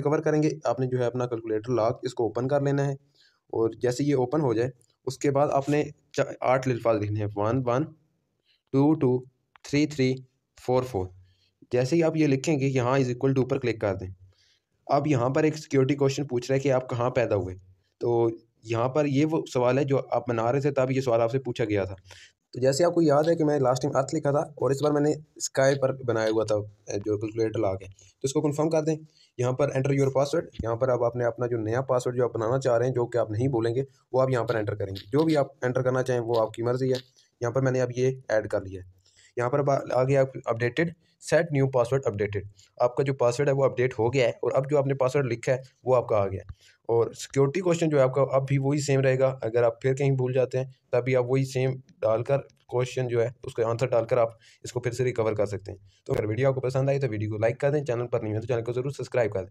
cover करेंगे आपने जो है अपना कैलकुलेटर लॉक इसको ओपन कर लेना है और जैसे ये ओपन हो जाए उसके बाद आपने आठ लिफाज लिखने हैं one one two two three three four four जैसे ही आप ये लिखेंगे यहाँ इज इक्वल टू ऊपर क्लिक कर दें अब यहाँ पर एक सिक्योरिटी क्वेश्चन पूछ रहा है कि आप कहाँ पैदा हुए तो यहाँ पर ये वो सवाल है जो आप बना रहे थे तब ये सवाल आपसे पूछा गया था तो जैसे आपको याद है कि मैं लास्ट टाइम अर्थ लिखा था और इस बार मैंने स्काई पर बनाया हुआ था जो कैलकुलेटर ला के तो इसको कन्फर्म कर दें यहाँ पर एंटर योर पासवर्ड यहाँ पर आप अपने अपना जो नया पासवर्ड जो आप बनाना चाह रहे हैं जो कि आप नहीं बोलेंगे वो आप यहाँ पर एंटर करेंगे जो भी आप एंटर करना चाहें वो आपकी मर्ज़ी है यहाँ पर मैंने अब ये ऐड कर लिया है यहाँ पर आ गया updated set new password updated आपका जो पासवर्ड है वो अपडेट हो गया है और अब जो आपने पासवर्ड लिखा है वो आपका आ गया और सिक्योरिटी क्वेश्चन जो है आपका अब भी वही सेम रहेगा अगर आप फिर कहीं भूल जाते हैं तभी आप वही सेम डालकर क्वेश्चन जो है उसका आंसर डालकर आप इसको फिर से रिकवर कर सकते हैं तो अगर वीडियो आपको पसंद आई तो वीडियो को लाइक कर दें चैनल पर नहीं है तो चैनल को जरूर सब्सक्राइब कर दें